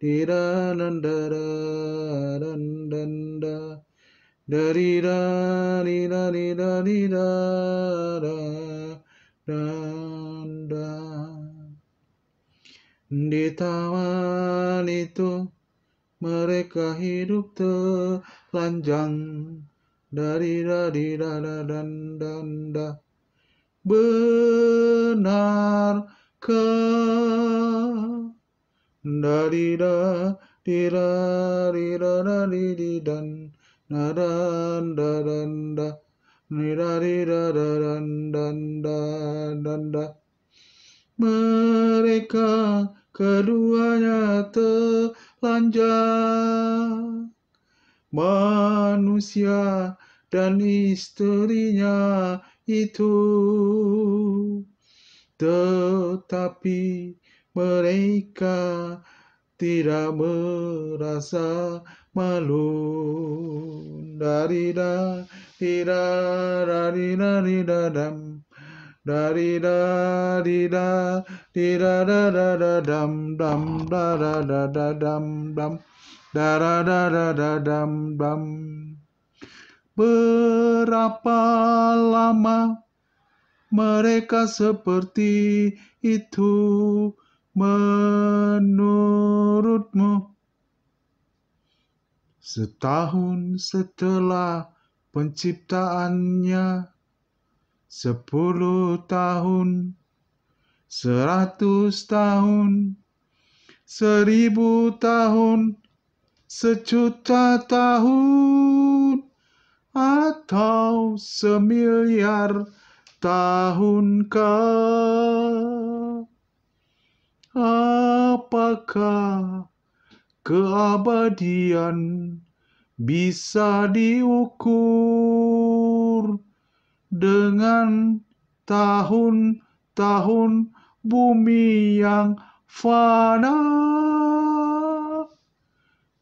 dira dan dara dan da dari da di da da da da da di taman itu mereka hidup telanjang dari da di da da dan dan da benarkah da di da di da di da da di di dan da dan da dan da ni da di da da dan dan da dan da mereka keduanya telanjang manusia dan istrinya itu tetapi mereka tidak merasa malu dari da tidak dari dari dam dari da di da di da da da da dam dam da da da da dam dam da da da da da dam dam berapa lama mereka seperti itu menurutmu. Setahun setelah penciptaannya, sepuluh tahun, seratus tahun, seribu tahun, sejuta tahun, atau semiliar tahunkah? Apakah keabadian bisa diukur dengan tahun-tahun bumi yang fana?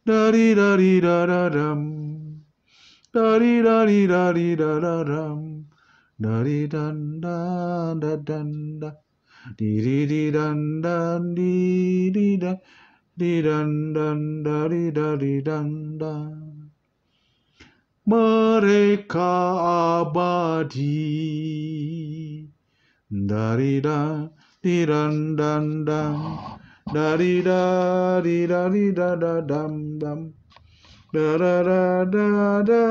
Dari dari dadadam, dari dari dari dadadam, dari dan dan dan dan di di dan dan di di dan di dan dan dari dari dan dan. Mereka abadi dari dan di dan dan dan dari dari dari da da dam dam da da da da da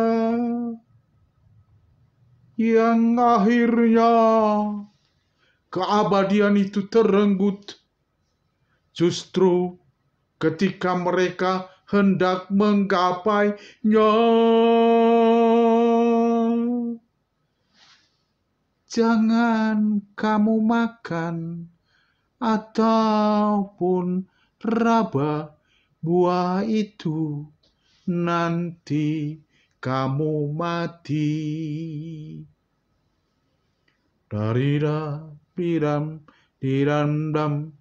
yang akhirnya keabadian itu terenggut. Justru ketika mereka hendak menggapai menggapainya. Jangan kamu makan ataupun raba buah itu nanti kamu mati. Darida diram diram dam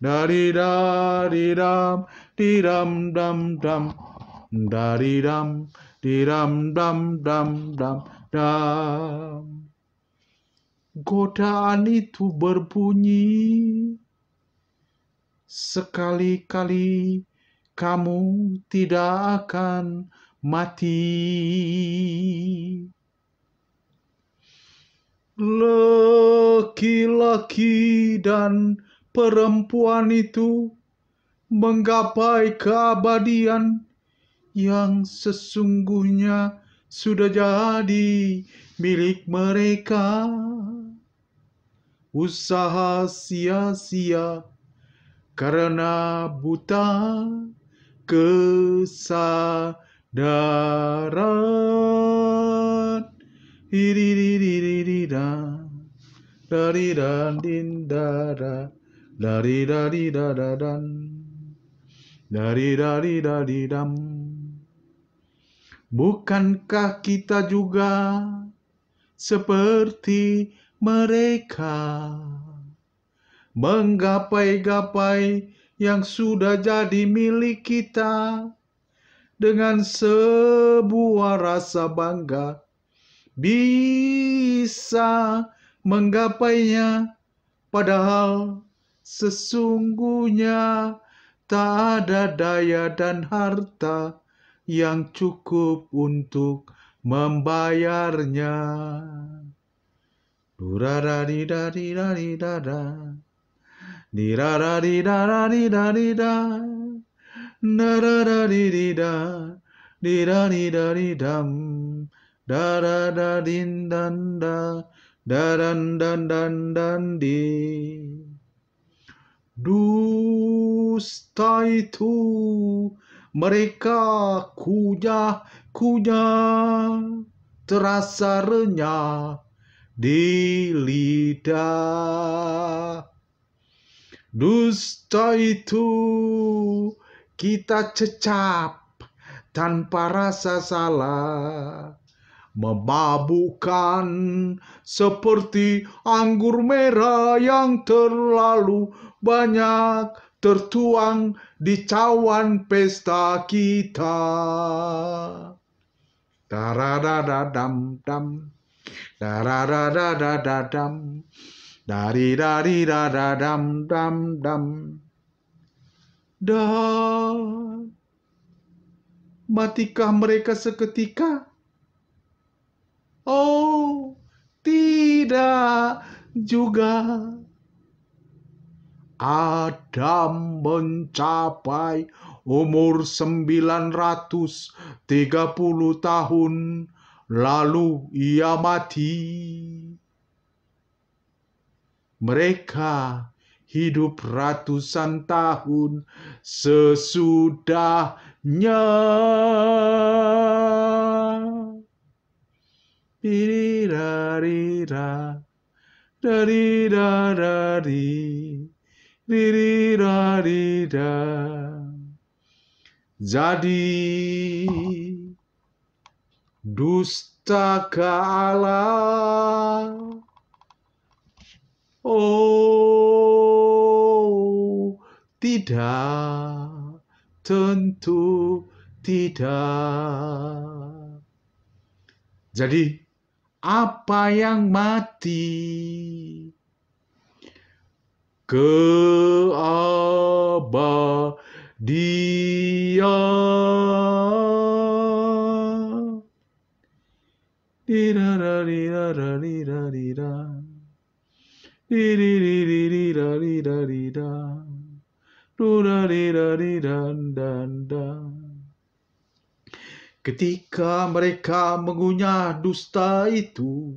dari da diram diram dam dam dari dam diram dam dam dam dam godaan itu berbunyi sekali-kali kamu tidak akan mati. Love laki-laki dan perempuan itu menggapai keabadian yang sesungguhnya sudah jadi milik mereka. Usaha sia-sia karena buta kesadaran. Hiriririririra dari dan din dara dari dari dada dan dari dari dari dam bukankah kita juga seperti mereka menggapai-gapai yang sudah jadi milik kita dengan sebuah rasa bangga bisa menggapainya, padahal sesungguhnya tak ada daya dan harta yang cukup untuk membayarnya. dirarari dari dari dari dan dan dan dan di dusta itu mereka kunyah kunyah terasa renyah di lidah dusta itu kita cecap tanpa rasa salah Memabukkan seperti anggur merah yang terlalu banyak tertuang di cawan pesta kita. Daradadadam dam. Daradadadadam. Dari dari dadadam dam dam. Dan matikah mereka seketika? Oh, tidak juga. Adam mencapai umur 930 tahun, lalu ia mati. Mereka hidup ratusan tahun sesudahnya. Biri da ri da da ri da da ri ri ri da ri da. Jadi dusta ke Oh, tidak, tentu tidak. Jadi apa yang mati ke dia dan dan dan Ketika mereka mengunyah dusta itu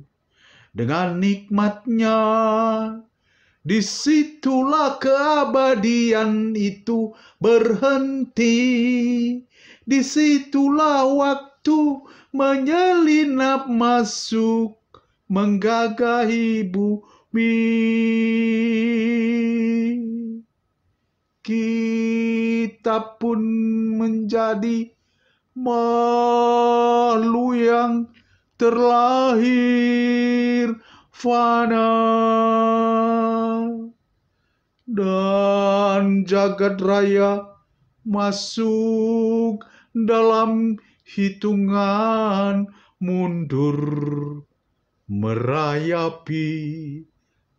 dengan nikmatnya, disitulah keabadian itu berhenti. Disitulah waktu menyelinap masuk menggagahi bumi. Kita pun menjadi malu yang terlahir fana dan jagat raya masuk dalam hitungan mundur merayapi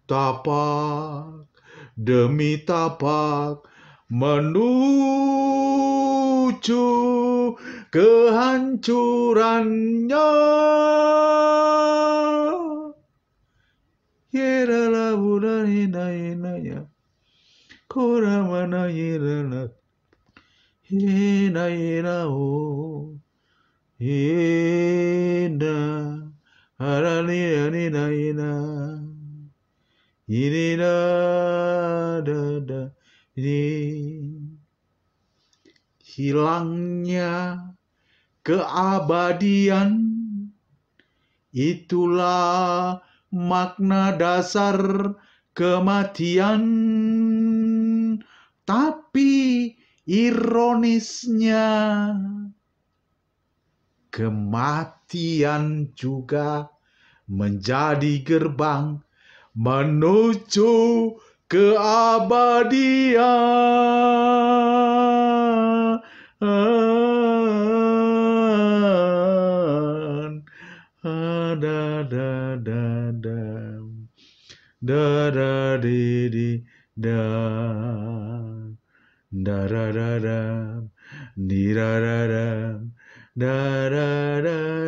tapak demi tapak menuju kehancurannya. Yerala bulan hinainaya. Kuramana yerala. Hinainao. Hina. ini ninaina. Ya da da, Ini hilangnya keabadian. Itulah makna dasar kematian. Tapi ironisnya kematian juga menjadi gerbang menuju keabadian. da da da da da di di da da da da da di da da da da da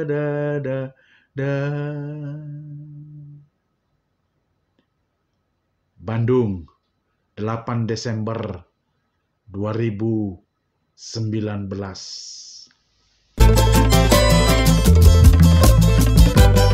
da da da da Bandung 8 Desember 2019